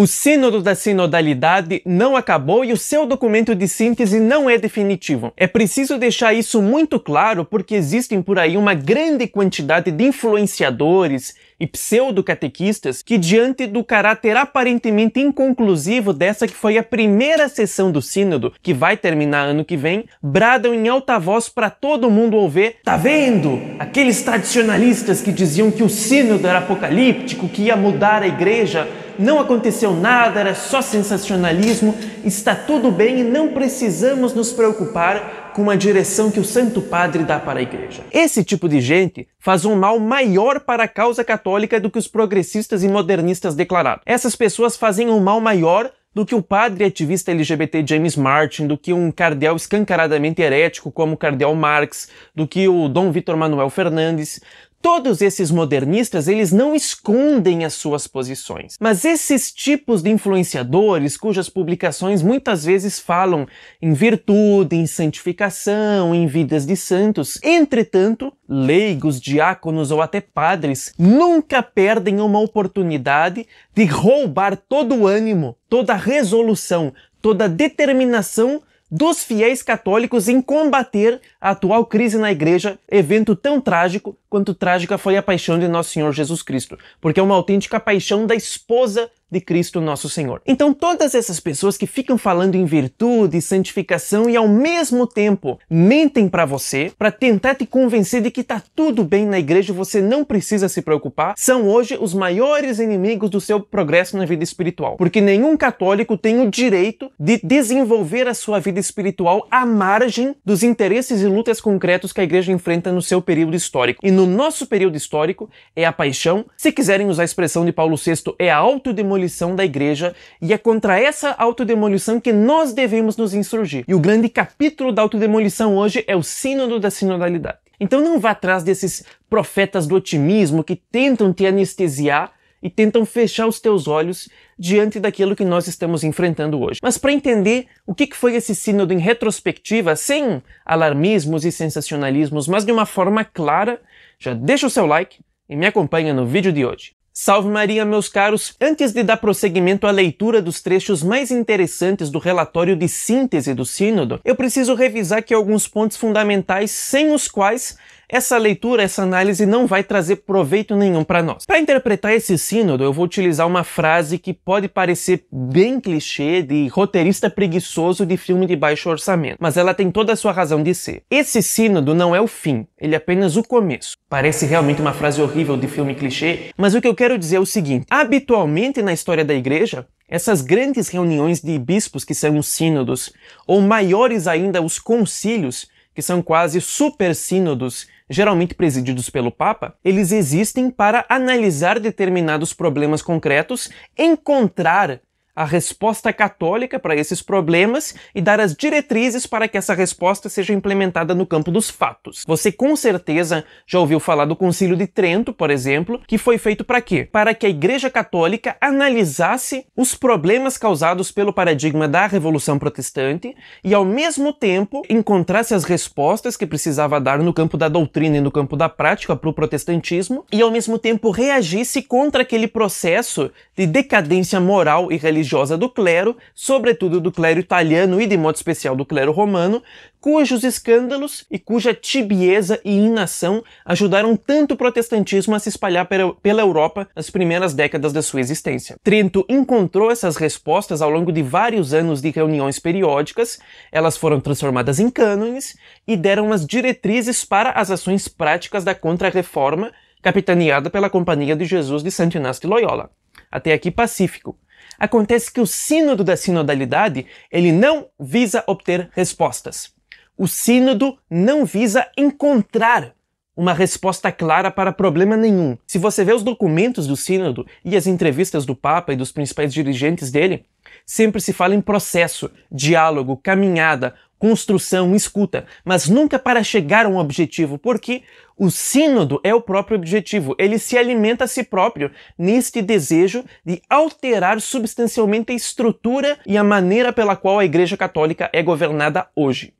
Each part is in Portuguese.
O Sínodo da Sinodalidade não acabou e o seu documento de síntese não é definitivo. É preciso deixar isso muito claro porque existem por aí uma grande quantidade de influenciadores, e pseudo-catequistas que, diante do caráter aparentemente inconclusivo dessa que foi a primeira sessão do Sínodo, que vai terminar ano que vem, bradam em alta voz para todo mundo ouvir: Tá vendo? Aqueles tradicionalistas que diziam que o Sínodo era apocalíptico, que ia mudar a igreja, não aconteceu nada, era só sensacionalismo, está tudo bem e não precisamos nos preocupar com uma direção que o Santo Padre dá para a igreja. Esse tipo de gente faz um mal maior para a causa católica do que os progressistas e modernistas declararam. Essas pessoas fazem um mal maior do que o padre ativista LGBT James Martin, do que um cardeal escancaradamente herético como o cardeal Marx, do que o Dom Vitor Manuel Fernandes, Todos esses modernistas, eles não escondem as suas posições. Mas esses tipos de influenciadores, cujas publicações muitas vezes falam em virtude, em santificação, em vidas de santos, entretanto, leigos, diáconos ou até padres, nunca perdem uma oportunidade de roubar todo o ânimo, toda a resolução, toda a determinação dos fiéis católicos em combater a atual crise na igreja, evento tão trágico quanto trágica foi a paixão de Nosso Senhor Jesus Cristo, porque é uma autêntica paixão da esposa de Cristo nosso Senhor. Então, todas essas pessoas que ficam falando em virtude, santificação e ao mesmo tempo mentem para você para tentar te convencer de que tá tudo bem na igreja, você não precisa se preocupar, são hoje os maiores inimigos do seu progresso na vida espiritual. Porque nenhum católico tem o direito de desenvolver a sua vida espiritual à margem dos interesses e lutas concretos que a igreja enfrenta no seu período histórico. E no nosso período histórico é a paixão, se quiserem usar a expressão de Paulo VI, é a autodemolição autodemolição da igreja e é contra essa autodemolição que nós devemos nos insurgir. E o grande capítulo da autodemolição hoje é o Sínodo da Sinodalidade. Então não vá atrás desses profetas do otimismo que tentam te anestesiar e tentam fechar os teus olhos diante daquilo que nós estamos enfrentando hoje. Mas para entender o que foi esse sínodo em retrospectiva, sem alarmismos e sensacionalismos, mas de uma forma clara, já deixa o seu like e me acompanha no vídeo de hoje. Salve Maria, meus caros! Antes de dar prosseguimento à leitura dos trechos mais interessantes do relatório de síntese do Sínodo, eu preciso revisar aqui alguns pontos fundamentais sem os quais essa leitura, essa análise não vai trazer proveito nenhum para nós. Para interpretar esse sínodo, eu vou utilizar uma frase que pode parecer bem clichê de roteirista preguiçoso de filme de baixo orçamento, mas ela tem toda a sua razão de ser. Esse sínodo não é o fim, ele é apenas o começo. Parece realmente uma frase horrível de filme clichê, mas o que eu quero dizer é o seguinte: habitualmente na história da igreja, essas grandes reuniões de bispos, que são os sínodos, ou maiores ainda, os concílios, que são quase super sínodos, geralmente presididos pelo Papa, eles existem para analisar determinados problemas concretos, encontrar a resposta católica para esses problemas e dar as diretrizes para que essa resposta seja implementada no campo dos fatos. Você com certeza já ouviu falar do Concílio de Trento, por exemplo, que foi feito para quê? Para que a Igreja Católica analisasse os problemas causados pelo paradigma da Revolução Protestante e, ao mesmo tempo, encontrasse as respostas que precisava dar no campo da doutrina e no campo da prática para o protestantismo e, ao mesmo tempo, reagisse contra aquele processo de decadência moral e religiosa religiosa do clero, sobretudo do clero italiano e de modo especial do clero romano, cujos escândalos e cuja tibieza e inação ajudaram tanto o protestantismo a se espalhar pela Europa nas primeiras décadas da sua existência. Trento encontrou essas respostas ao longo de vários anos de reuniões periódicas, elas foram transformadas em cânones e deram as diretrizes para as ações práticas da Contra-Reforma, capitaneada pela Companhia de Jesus de Santo Inácio de Loyola. Até aqui pacífico. Acontece que o sínodo da sinodalidade, ele não visa obter respostas. O sínodo não visa encontrar uma resposta clara para problema nenhum. Se você vê os documentos do sínodo e as entrevistas do Papa e dos principais dirigentes dele, sempre se fala em processo, diálogo, caminhada, construção, escuta, mas nunca para chegar a um objetivo, porque o sínodo é o próprio objetivo, ele se alimenta a si próprio neste desejo de alterar substancialmente a estrutura e a maneira pela qual a Igreja Católica é governada hoje.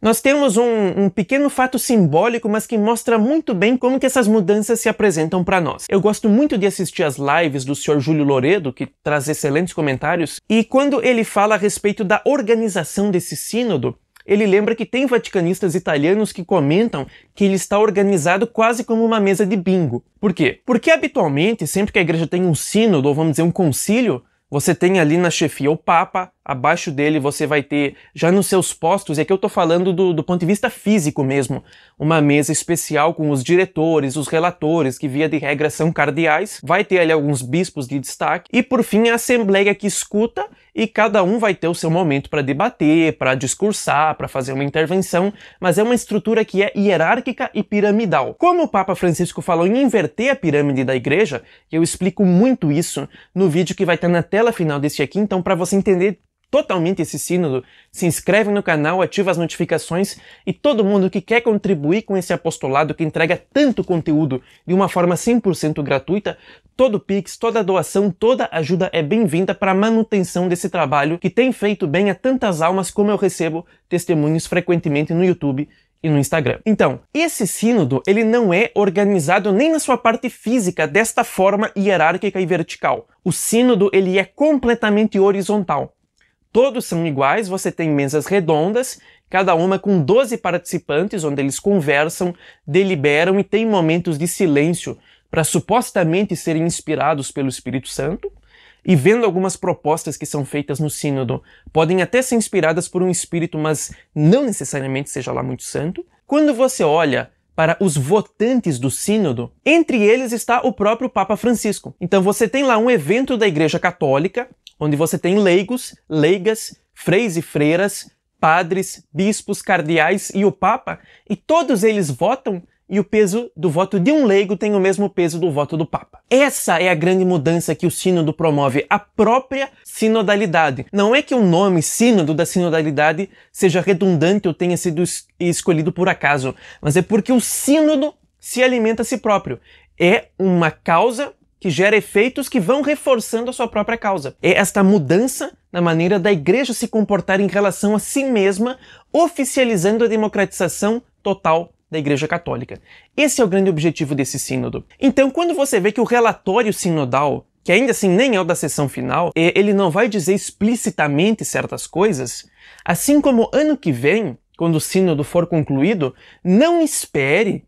Nós temos um, um, pequeno fato simbólico, mas que mostra muito bem como que essas mudanças se apresentam para nós. Eu gosto muito de assistir as lives do Sr. Júlio Loredo, que traz excelentes comentários, e quando ele fala a respeito da organização desse sínodo, ele lembra que tem vaticanistas italianos que comentam que ele está organizado quase como uma mesa de bingo. Por quê? Porque habitualmente, sempre que a igreja tem um sínodo, ou vamos dizer um concílio, você tem ali na chefia o Papa, Abaixo dele você vai ter, já nos seus postos, é e aqui eu estou falando do, do ponto de vista físico mesmo, uma mesa especial com os diretores, os relatores, que via de regra são cardeais, vai ter ali alguns bispos de destaque, e por fim a assembleia que escuta, e cada um vai ter o seu momento para debater, para discursar, para fazer uma intervenção, mas é uma estrutura que é hierárquica e piramidal. Como o Papa Francisco falou em inverter a pirâmide da igreja, eu explico muito isso no vídeo que vai estar tá na tela final deste aqui, então para você entender totalmente esse sínodo, se inscreve no canal, ativa as notificações e todo mundo que quer contribuir com esse apostolado que entrega tanto conteúdo de uma forma 100% gratuita, todo Pix, toda doação, toda ajuda é bem-vinda para a manutenção desse trabalho que tem feito bem a tantas almas como eu recebo testemunhos frequentemente no YouTube e no Instagram. Então, esse sínodo, ele não é organizado nem na sua parte física desta forma hierárquica e vertical. O sínodo, ele é completamente horizontal. Todos são iguais, você tem mesas redondas, cada uma com 12 participantes, onde eles conversam, deliberam e têm momentos de silêncio para supostamente serem inspirados pelo Espírito Santo. E vendo algumas propostas que são feitas no Sínodo, podem até ser inspiradas por um espírito, mas não necessariamente seja lá muito santo. Quando você olha para os votantes do Sínodo, entre eles está o próprio Papa Francisco. Então você tem lá um evento da Igreja Católica, onde você tem leigos, leigas, freis e freiras, padres, bispos, cardeais e o Papa, e todos eles votam e o peso do voto de um leigo tem o mesmo peso do voto do Papa. Essa é a grande mudança que o Sínodo promove, a própria sinodalidade. Não é que o nome Sínodo da sinodalidade seja redundante ou tenha sido es escolhido por acaso, mas é porque o Sínodo se alimenta a si próprio. É uma causa que gera efeitos que vão reforçando a sua própria causa. É esta mudança na maneira da igreja se comportar em relação a si mesma, oficializando a democratização total da Igreja Católica. Esse é o grande objetivo desse sínodo. Então, quando você vê que o relatório sinodal que ainda assim nem é o da sessão final, ele não vai dizer explicitamente certas coisas, assim como ano que vem, quando o sínodo for concluído, não espere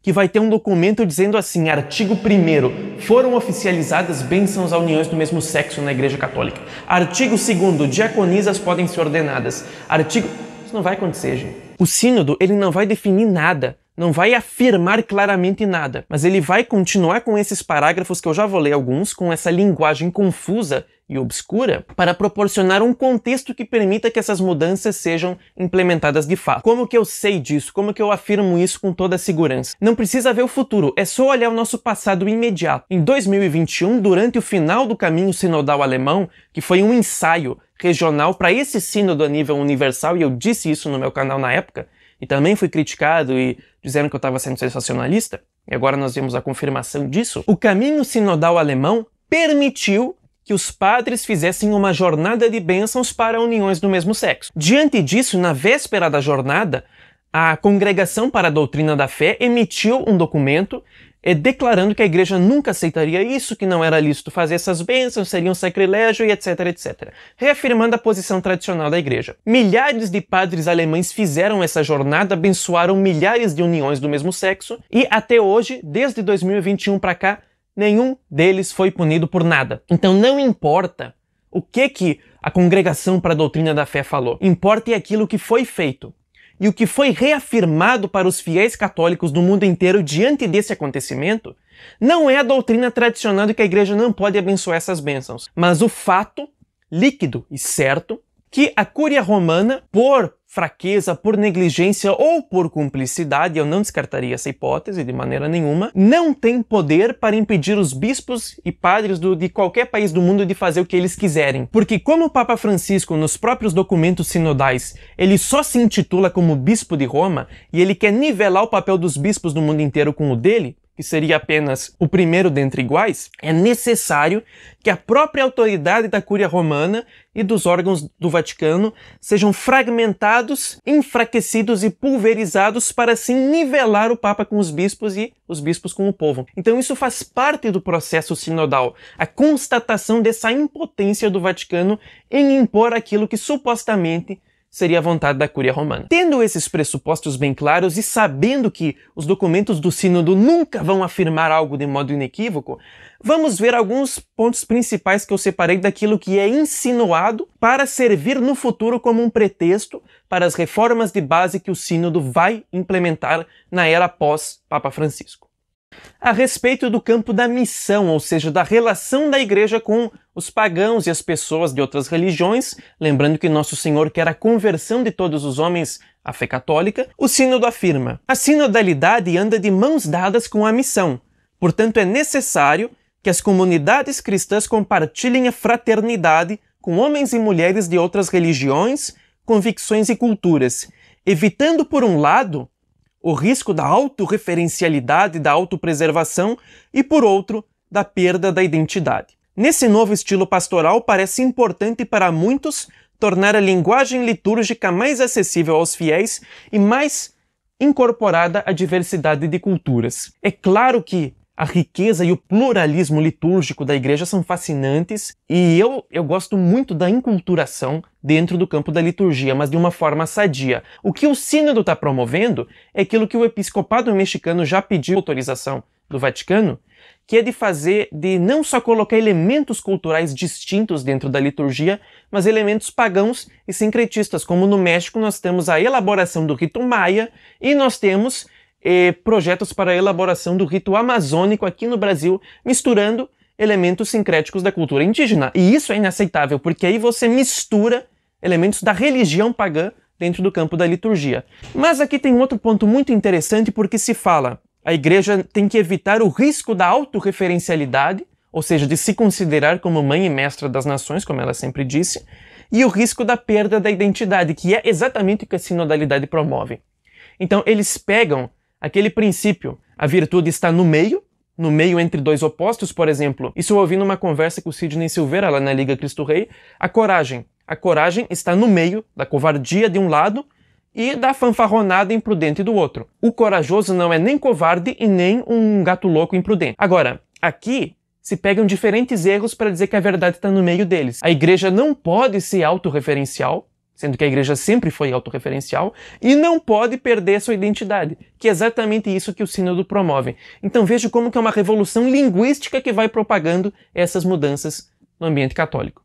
que vai ter um documento dizendo assim, artigo 1 foram oficializadas bênçãos a uniões do mesmo sexo na Igreja Católica. Artigo 2 diaconisas podem ser ordenadas. Artigo... Isso não vai acontecer, gente. O sínodo ele não vai definir nada, não vai afirmar claramente nada, mas ele vai continuar com esses parágrafos que eu já vou ler alguns, com essa linguagem confusa e obscura, para proporcionar um contexto que permita que essas mudanças sejam implementadas de fato. Como que eu sei disso? Como que eu afirmo isso com toda a segurança? Não precisa ver o futuro, é só olhar o nosso passado imediato. Em 2021, durante o final do caminho sinodal alemão, que foi um ensaio regional para esse sínodo a nível universal, e eu disse isso no meu canal na época, e também fui criticado e disseram que eu estava sendo sensacionalista, e agora nós vemos a confirmação disso. O caminho sinodal alemão permitiu que os padres fizessem uma jornada de bênçãos para uniões do mesmo sexo. Diante disso, na véspera da jornada, a Congregação para a Doutrina da Fé emitiu um documento é, declarando que a igreja nunca aceitaria isso, que não era lícito fazer essas bênçãos, seria um sacrilégio e etc, etc. Reafirmando a posição tradicional da igreja. Milhares de padres alemães fizeram essa jornada, abençoaram milhares de uniões do mesmo sexo e até hoje, desde 2021 para cá, nenhum deles foi punido por nada. Então não importa o que que a congregação para a doutrina da fé falou. Importa é aquilo que foi feito. E o que foi reafirmado para os fiéis católicos do mundo inteiro diante desse acontecimento não é a doutrina tradicional de que a igreja não pode abençoar essas bênçãos, mas o fato líquido e certo que a Cúria Romana, por fraqueza, por negligência ou por cumplicidade, eu não descartaria essa hipótese de maneira nenhuma, não tem poder para impedir os bispos e padres do, de qualquer país do mundo de fazer o que eles quiserem. Porque como o Papa Francisco, nos próprios documentos sinodais, ele só se intitula como bispo de Roma e ele quer nivelar o papel dos bispos do mundo inteiro com o dele, que seria apenas o primeiro dentre iguais, é necessário que a própria autoridade da Cúria Romana e dos órgãos do Vaticano sejam fragmentados, enfraquecidos e pulverizados para assim nivelar o Papa com os bispos e os bispos com o povo. Então isso faz parte do processo sinodal, a constatação dessa impotência do Vaticano em impor aquilo que supostamente seria a vontade da Cúria Romana. Tendo esses pressupostos bem claros e sabendo que os documentos do Sínodo nunca vão afirmar algo de modo inequívoco, vamos ver alguns pontos principais que eu separei daquilo que é insinuado para servir no futuro como um pretexto para as reformas de base que o Sínodo vai implementar na era pós-Papa Francisco a respeito do campo da missão, ou seja, da relação da igreja com os pagãos e as pessoas de outras religiões, lembrando que Nosso Senhor quer a conversão de todos os homens à fé católica, o Sínodo afirma: a sinodalidade anda de mãos dadas com a missão, portanto é necessário que as comunidades cristãs compartilhem a fraternidade com homens e mulheres de outras religiões, convicções e culturas, evitando, por um lado, o risco da autorreferencialidade da autopreservação e, por outro, da perda da identidade. Nesse novo estilo pastoral, parece importante para muitos tornar a linguagem litúrgica mais acessível aos fiéis e mais incorporada à diversidade de culturas. É claro que a riqueza e o pluralismo litúrgico da igreja são fascinantes e eu, eu gosto muito da enculturação dentro do campo da liturgia, mas de uma forma sadia. O que o Sínodo está promovendo é aquilo que o episcopado mexicano já pediu autorização do Vaticano, que é de fazer, de não só colocar elementos culturais distintos dentro da liturgia, mas elementos pagãos e sincretistas, como no México nós temos a elaboração do rito maia e nós temos eh, projetos para a elaboração do rito amazônico aqui no Brasil, misturando elementos sincréticos da cultura indígena. E isso é inaceitável, porque aí você mistura elementos da religião pagã dentro do campo da liturgia. Mas aqui tem um outro ponto muito interessante, porque se fala a igreja tem que evitar o risco da autorreferencialidade, ou seja, de se considerar como mãe e mestra das nações, como ela sempre disse, e o risco da perda da identidade, que é exatamente o que a sinodalidade promove. Então, eles pegam aquele princípio, a virtude está no meio, no meio entre dois opostos, por exemplo. Isso eu ouvi numa conversa com o Sidney Silveira lá na Liga Cristo Rei. A coragem. A coragem está no meio da covardia de um lado e da fanfarronada imprudente do outro. O corajoso não é nem covarde e nem um gato louco imprudente. Agora, aqui se pegam diferentes erros para dizer que a verdade está no meio deles. A igreja não pode ser autorreferencial sendo que a igreja sempre foi autorreferencial, e não pode perder sua identidade, que é exatamente isso que o sínodo promove. Então veja como que é uma revolução linguística que vai propagando essas mudanças no ambiente católico.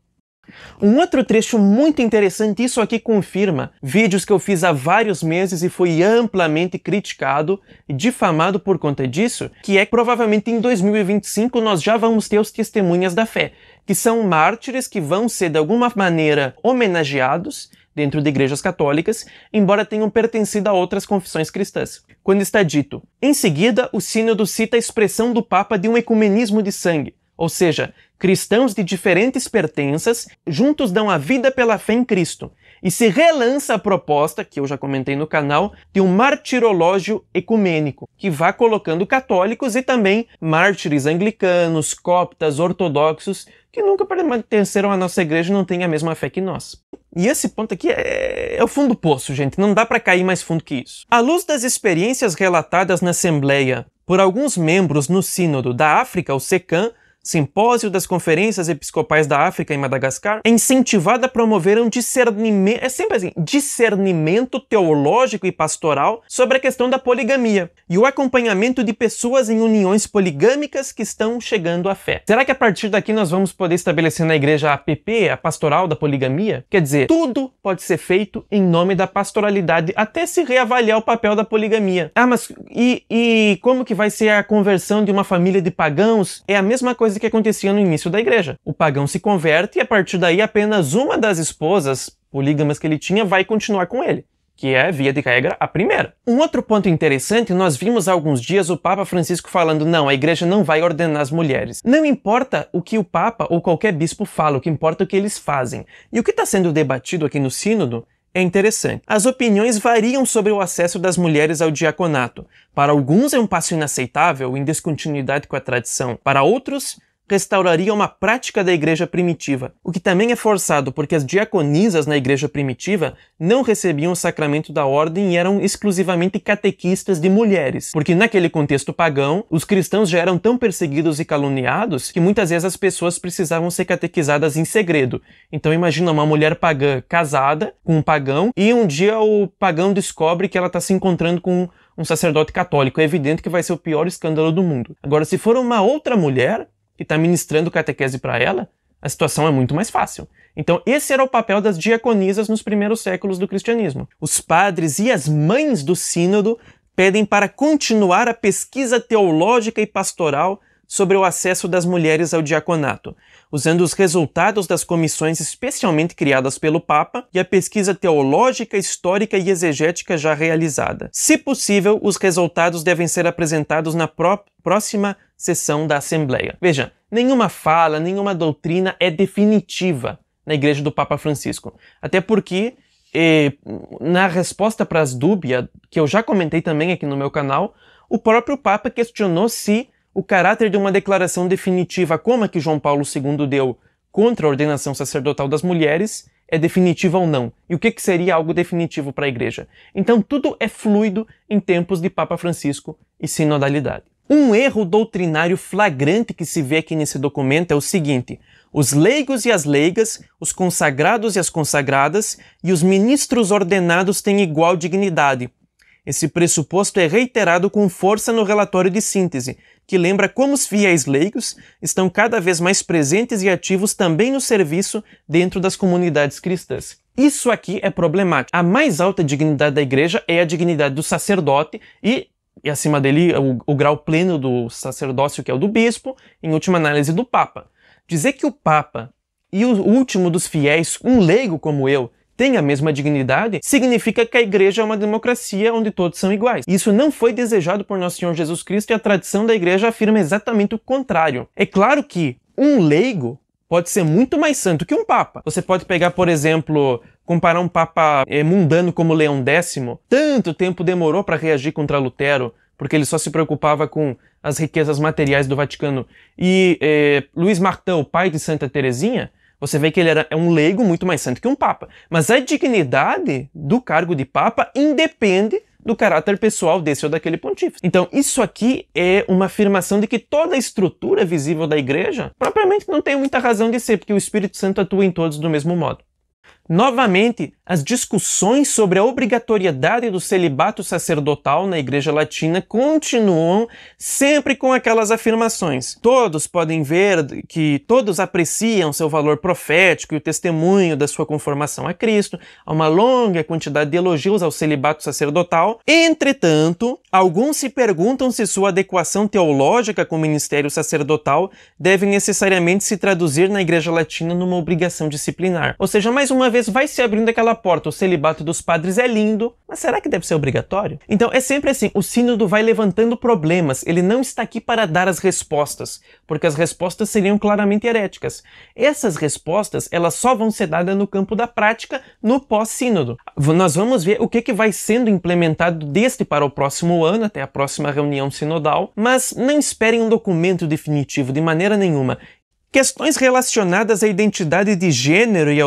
Um outro trecho muito interessante, isso aqui confirma vídeos que eu fiz há vários meses e fui amplamente criticado e difamado por conta disso, que é que provavelmente em 2025 nós já vamos ter os testemunhas da fé, que são mártires que vão ser de alguma maneira homenageados dentro de igrejas católicas, embora tenham pertencido a outras confissões cristãs. Quando está dito, em seguida, o Sínodo cita a expressão do Papa de um ecumenismo de sangue, ou seja, cristãos de diferentes pertenças juntos dão a vida pela fé em Cristo. E se relança a proposta, que eu já comentei no canal, de um martirológio ecumênico, que vá colocando católicos e também mártires anglicanos, coptas, ortodoxos, que nunca pertenceram à nossa igreja e não têm a mesma fé que nós. E esse ponto aqui é, é o fundo do poço, gente, não dá para cair mais fundo que isso. À luz das experiências relatadas na Assembleia por alguns membros no Sínodo da África, o SECAM, Simpósio das Conferências Episcopais da África em Madagascar, é incentivada a promover um discernimento, é sempre assim, discernimento teológico e pastoral sobre a questão da poligamia e o acompanhamento de pessoas em uniões poligâmicas que estão chegando à fé. Será que a partir daqui nós vamos poder estabelecer na igreja a APP, a pastoral da poligamia? Quer dizer, tudo pode ser feito em nome da pastoralidade, até se reavaliar o papel da poligamia. Ah, mas e, e como que vai ser a conversão de uma família de pagãos? É a mesma coisa coisa que acontecia no início da igreja. O pagão se converte e a partir daí apenas uma das esposas polígamas que ele tinha vai continuar com ele que é, via de regra, a primeira. Um outro ponto interessante, nós vimos há alguns dias o Papa Francisco falando não, a igreja não vai ordenar as mulheres. Não importa o que o Papa ou qualquer bispo fala, o que importa é o que eles fazem. E o que está sendo debatido aqui no sínodo é interessante. As opiniões variam sobre o acesso das mulheres ao diaconato. Para alguns é um passo inaceitável, em descontinuidade com a tradição. Para outros, restauraria uma prática da igreja primitiva, o que também é forçado porque as diaconisas na igreja primitiva não recebiam o sacramento da ordem e eram exclusivamente catequistas de mulheres, porque naquele contexto pagão, os cristãos já eram tão perseguidos e caluniados que muitas vezes as pessoas precisavam ser catequizadas em segredo. Então imagina uma mulher pagã casada com um pagão e um dia o pagão descobre que ela está se encontrando com um sacerdote católico. É evidente que vai ser o pior escândalo do mundo. Agora, se for uma outra mulher, e está ministrando catequese para ela, a situação é muito mais fácil. Então, esse era o papel das diaconisas nos primeiros séculos do cristianismo. Os padres e as mães do Sínodo pedem para continuar a pesquisa teológica e pastoral sobre o acesso das mulheres ao diaconato, usando os resultados das comissões especialmente criadas pelo Papa e a pesquisa teológica, histórica e exegética já realizada. Se possível, os resultados devem ser apresentados na próxima sessão da Assembleia. Veja, nenhuma fala, nenhuma doutrina é definitiva na Igreja do Papa Francisco. Até porque, eh, na resposta para as dúvidas, que eu já comentei também aqui no meu canal, o próprio Papa questionou se o caráter de uma declaração definitiva como a que João Paulo II deu contra a ordenação sacerdotal das mulheres é definitiva ou não, e o que, que seria algo definitivo para a Igreja. Então tudo é fluido em tempos de Papa Francisco e sinodalidade. Um erro doutrinário flagrante que se vê aqui nesse documento é o seguinte: os leigos e as leigas, os consagrados e as consagradas e os ministros ordenados têm igual dignidade. Esse pressuposto é reiterado com força no relatório de síntese, que lembra como os fiéis leigos estão cada vez mais presentes e ativos também no serviço dentro das comunidades cristãs. Isso aqui é problemático. A mais alta dignidade da igreja é a dignidade do sacerdote e e acima dele o, o grau pleno do sacerdócio, que é o do bispo, em última análise do papa. Dizer que o papa e o último dos fiéis, um leigo como eu, tem a mesma dignidade, significa que a igreja é uma democracia onde todos são iguais. Isso não foi desejado por nosso Senhor Jesus Cristo e a tradição da igreja afirma exatamente o contrário. É claro que um leigo pode ser muito mais santo que um papa. Você pode pegar, por exemplo, Comparar um papa é, mundano como Leão X, tanto tempo demorou para reagir contra Lutero, porque ele só se preocupava com as riquezas materiais do Vaticano. E é, Luiz o pai de Santa Teresinha, você vê que ele era é um leigo muito mais santo que um papa. Mas a dignidade do cargo de papa independe do caráter pessoal desse ou daquele pontífice. Então, isso aqui é uma afirmação de que toda a estrutura visível da igreja propriamente não tem muita razão de ser, porque o Espírito Santo atua em todos do mesmo modo. Novamente, as discussões sobre a obrigatoriedade do celibato sacerdotal na Igreja Latina continuam sempre com aquelas afirmações. Todos podem ver que todos apreciam seu valor profético e o testemunho da sua conformação a Cristo. Há uma longa quantidade de elogios ao celibato sacerdotal. Entretanto, Alguns se perguntam se sua adequação teológica com o ministério sacerdotal deve necessariamente se traduzir na Igreja Latina numa obrigação disciplinar. Ou seja, mais uma vez vai se abrindo aquela porta. O celibato dos padres é lindo, mas será que deve ser obrigatório? Então é sempre assim, o sínodo vai levantando problemas, ele não está aqui para dar as respostas, porque as respostas seriam claramente heréticas. Essas respostas, elas só vão ser dadas no campo da prática, no pós-sínodo. Nós vamos ver o que, que vai sendo implementado deste para o próximo ano, até a próxima reunião sinodal, mas não esperem um documento definitivo de maneira nenhuma. Questões relacionadas à identidade de gênero e,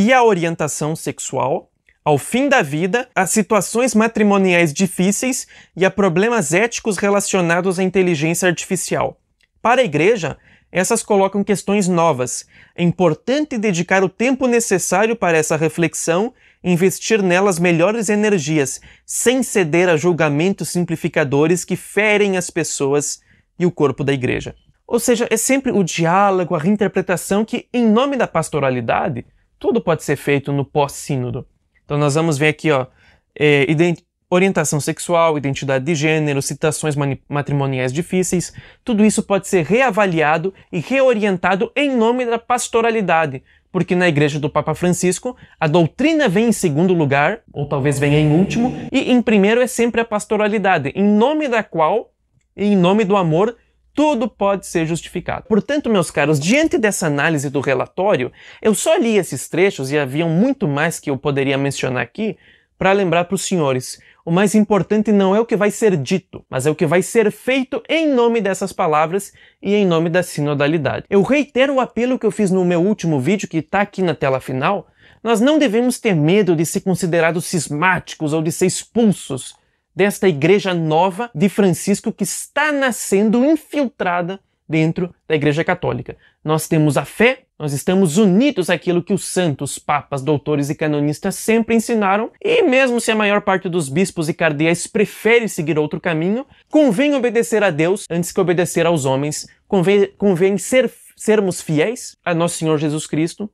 e à orientação sexual ao fim da vida, a situações matrimoniais difíceis e a problemas éticos relacionados à inteligência artificial. Para a Igreja, essas colocam questões novas. É importante dedicar o tempo necessário para essa reflexão investir nelas melhores energias, sem ceder a julgamentos simplificadores que ferem as pessoas e o corpo da Igreja. Ou seja, é sempre o diálogo, a reinterpretação que, em nome da pastoralidade, tudo pode ser feito no pós-sínodo. Então nós vamos ver aqui, ó, é, orientação sexual, identidade de gênero, citações matrimoniais difíceis, tudo isso pode ser reavaliado e reorientado em nome da pastoralidade, porque na igreja do Papa Francisco a doutrina vem em segundo lugar, ou talvez venha em último, e em primeiro é sempre a pastoralidade, em nome da qual, em nome do amor, tudo pode ser justificado. Portanto, meus caros, diante dessa análise do relatório, eu só li esses trechos e haviam muito mais que eu poderia mencionar aqui para lembrar para os senhores. O mais importante não é o que vai ser dito, mas é o que vai ser feito em nome dessas palavras e em nome da sinodalidade. Eu reitero o apelo que eu fiz no meu último vídeo, que está aqui na tela final. Nós não devemos ter medo de ser considerados cismáticos ou de ser expulsos desta igreja nova de Francisco que está nascendo infiltrada dentro da Igreja Católica. Nós temos a fé, nós estamos unidos àquilo que os santos, papas, doutores e canonistas sempre ensinaram, e mesmo se a maior parte dos bispos e cardeais prefere seguir outro caminho, convém obedecer a Deus antes que obedecer aos homens, convém, convém ser, sermos fiéis a Nosso Senhor Jesus Cristo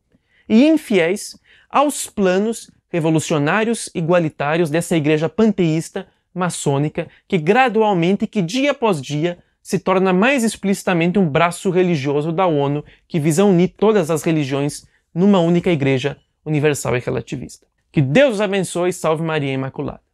e infiéis aos planos revolucionários igualitários dessa igreja panteísta maçônica que gradualmente, que dia após dia, se torna mais explicitamente um braço religioso da ONU que visa unir todas as religiões numa única igreja universal e relativista. Que Deus os abençoe, salve Maria Imaculada.